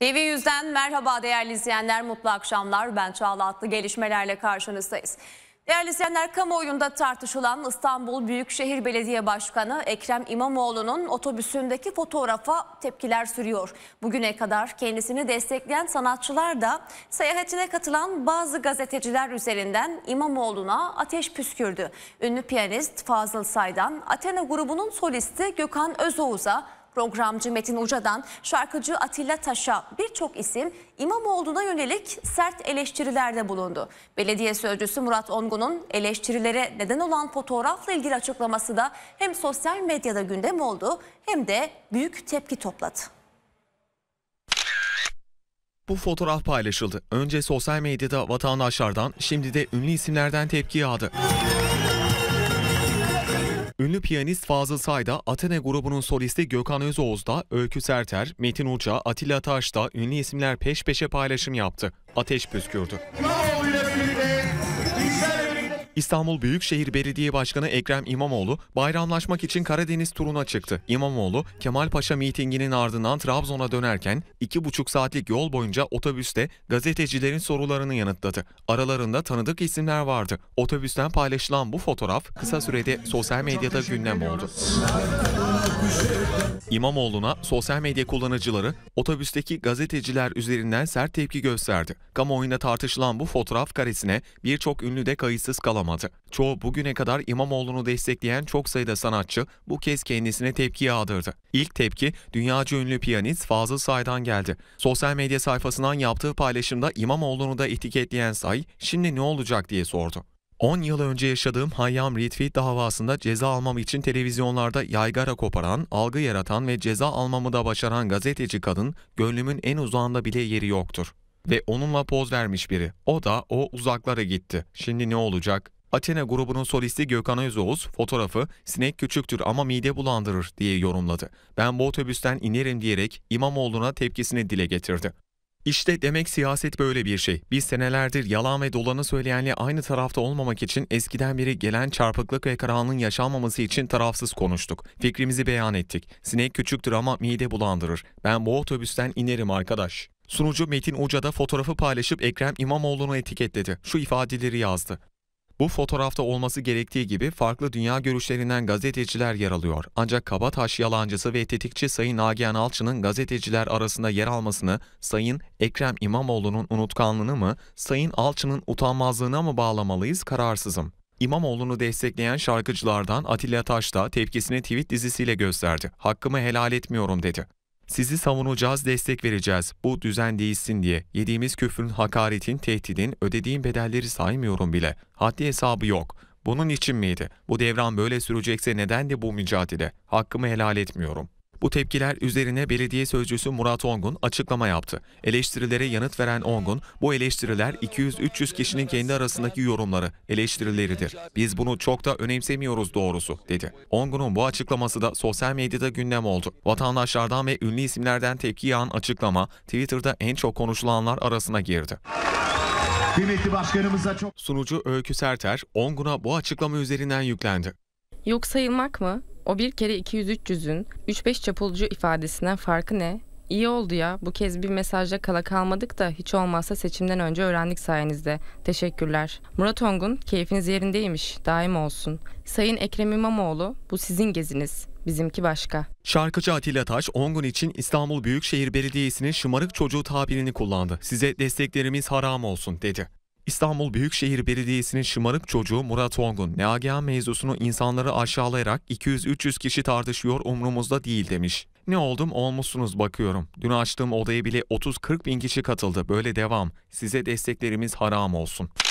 TV yüzden merhaba değerli izleyenler, mutlu akşamlar. Ben Çağla Atlı gelişmelerle karşınızdayız. Değerli izleyenler, kamuoyunda tartışılan İstanbul Büyükşehir Belediye Başkanı Ekrem İmamoğlu'nun otobüsündeki fotoğrafa tepkiler sürüyor. Bugüne kadar kendisini destekleyen sanatçılar da seyahatine katılan bazı gazeteciler üzerinden İmamoğlu'na ateş püskürdü. Ünlü piyanist Fazıl Say'dan Athena grubunun solisti Gökhan Özoğuz'a Programcı Metin Uca'dan şarkıcı Atilla Taş'a birçok isim İmamoğlu'na yönelik sert eleştirilerde bulundu. Belediye sözcüsü Murat Ongun'un eleştirilere neden olan fotoğrafla ilgili açıklaması da hem sosyal medyada gündem oldu hem de büyük tepki topladı. Bu fotoğraf paylaşıldı. Önce sosyal medyada vatandaşlardan, şimdi de ünlü isimlerden tepki yağdı. Ünlü piyanist Fazıl Say'da, Atene grubunun solisti Gökhan Özoğuz Öykü Serter, Metin Uca, Atilla Taş ünlü isimler peş peşe paylaşım yaptı. Ateş püskürdü. Bravo, İstanbul Büyükşehir Belediye Başkanı Ekrem İmamoğlu bayramlaşmak için Karadeniz turuna çıktı. İmamoğlu, Kemalpaşa mitinginin ardından Trabzon'a dönerken 2,5 saatlik yol boyunca otobüste gazetecilerin sorularını yanıtladı. Aralarında tanıdık isimler vardı. Otobüsten paylaşılan bu fotoğraf kısa sürede sosyal medyada gündem oldu. İmamoğlu'na sosyal medya kullanıcıları otobüsteki gazeteciler üzerinden sert tepki gösterdi. Kamuoyunda tartışılan bu fotoğraf karesine birçok ünlü de kayıtsız kalamadı alamadı. Çoğu bugüne kadar İmamoğlu'nu destekleyen çok sayıda sanatçı bu kez kendisine tepki yağdırdı. İlk tepki dünyaca ünlü piyanist Fazıl Say'dan geldi. Sosyal medya sayfasından yaptığı paylaşımda İmamoğlu'nu da etiketleyen Say, şimdi ne olacak diye sordu. 10 yıl önce yaşadığım Hayyam Ritvi davasında ceza almam için televizyonlarda yaygara koparan, algı yaratan ve ceza almamı da başaran gazeteci kadın gönlümün en uzağında bile yeri yoktur. Ve onunla poz vermiş biri. O da o uzaklara gitti. Şimdi ne olacak? Athena grubunun solisti Gökhan Özoğuz fotoğrafı sinek küçüktür ama mide bulandırır diye yorumladı. Ben bu otobüsten inerim diyerek İmamoğlu'na tepkisini dile getirdi. İşte demek siyaset böyle bir şey. Biz senelerdir yalan ve dolanı söyleyenle aynı tarafta olmamak için eskiden beri gelen çarpıklık ve karanlığın yaşanmaması için tarafsız konuştuk. Fikrimizi beyan ettik. Sinek küçüktür ama mide bulandırır. Ben bu otobüsten inerim arkadaş. Sunucu Metin Uca da fotoğrafı paylaşıp Ekrem İmamoğlu'nu etiketledi. Şu ifadeleri yazdı. Bu fotoğrafta olması gerektiği gibi farklı dünya görüşlerinden gazeteciler yer alıyor. Ancak Kabataş yalancısı ve tetikçi Sayın Nagihan Alçı'nın gazeteciler arasında yer almasını Sayın Ekrem İmamoğlu'nun unutkanlığını mı, Sayın Alçı'nın utanmazlığına mı bağlamalıyız kararsızım. İmamoğlu'nu destekleyen şarkıcılardan Atilla Taş da tepkisini tweet dizisiyle gösterdi. Hakkımı helal etmiyorum dedi. Sizi savunacağız, destek vereceğiz. Bu düzen değilsin diye. Yediğimiz küfrün, hakaretin, tehdidin, ödediğim bedelleri saymıyorum bile. Haddi hesabı yok. Bunun için miydi? Bu devran böyle sürecekse neden de bu mücadele? Hakkımı helal etmiyorum. Bu tepkiler üzerine belediye sözcüsü Murat Ongun açıklama yaptı. Eleştirilere yanıt veren Ongun, bu eleştiriler 200-300 kişinin kendi arasındaki yorumları, eleştirileridir. Biz bunu çok da önemsemiyoruz doğrusu, dedi. Ongun'un bu açıklaması da sosyal medyada gündem oldu. Vatandaşlardan ve ünlü isimlerden tepki yağan açıklama, Twitter'da en çok konuşulanlar arasına girdi. Kıymetli başkanımıza çok... Sunucu Öykü Serter, Ongun'a bu açıklama üzerinden yüklendi. Yok sayılmak mı? O bir kere 200-300'ün 3-5 çapulcu ifadesinden farkı ne? İyi oldu ya bu kez bir mesajda kala kalmadık da hiç olmazsa seçimden önce öğrendik sayenizde. Teşekkürler. Murat Ongun keyfiniz yerindeymiş daim olsun. Sayın Ekrem İmamoğlu bu sizin geziniz bizimki başka. Şarkıcı Atilla Taş 10 gün için İstanbul Büyükşehir Belediyesi'nin şımarık çocuğu tabirini kullandı. Size desteklerimiz haram olsun dedi. İstanbul Büyükşehir Belediyesi'nin şımarık çocuğu Murat Ongun, NAGH mevzusunu insanları aşağılayarak 200-300 kişi tartışıyor umrumuzda değil demiş. Ne oldum olmuşsunuz bakıyorum. Dün açtığım odaya bile 30-40 bin kişi katıldı. Böyle devam. Size desteklerimiz haram olsun.